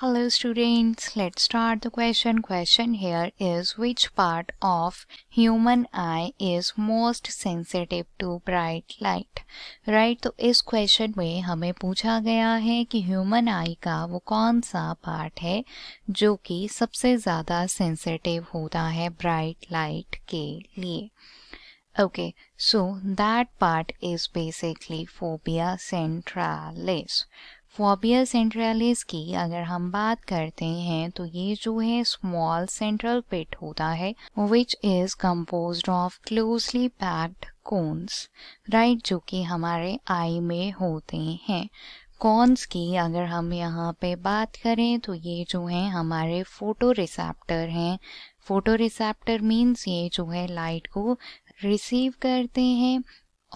Hello students, let's start the question. Question here is which part of human eye is most sensitive to bright light? Right, तो इस question में हमें पूछा गया है कि human eye का वो कौन सा part है जो कि सबसे ज़्यादा sensitive होता है bright light के लिए Okay, so that part is basically phobia centralis. Fovea centralis की अगर हम बात करते हैं तो ये जो है स्मॉल सेंट्रल पिट होता है which is compose of closely packed cones right जो कि हमारे आई में होते हैं कॉन्स की अगर हम यहाँ पे बात करें तो ये जो है हमारे फोटो रिसेप्टर हैं फोटो रिसेप्टर मीन्स ये जो है लाइट को रिसीव करते हैं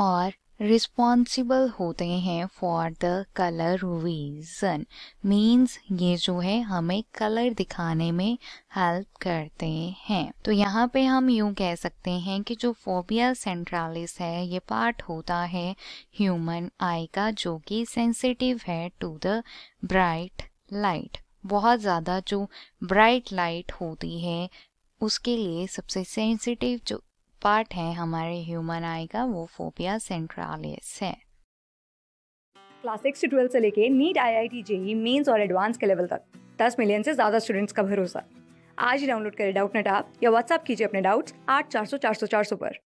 और रिस्पॉन्सिबल होते हैं for the colour vision means ये जो है हमें कलर दिखाने में हेल्प करते हैं तो यहाँ पे हम यू कह सकते हैं कि जो फोबिया सेंट्रालिस है ये पार्ट होता है ह्यूमन आई का जो कि सेंसिटिव है टू द ब्राइट लाइट बहुत ज़्यादा जो ब्राइट लाइट होती है उसके लिए सबसे सेंसिटिव जो पार्ट है हमारे ह्यूमन आई का वो फोबिया सेंट्रालिस है क्लास सिक्स से ट्वेल्थ से लेके NEET I I T JEE mains और एडवांस के लेवल तक दस मिलियन से ज़्यादा स्टूडेंट्स का भरोसा आज ही डाउनलोड करें डाउट नेट आप या व्हाट्सअप कीजिए अपने डाउट्स आठ चार सौ चार सौ चार सौ पर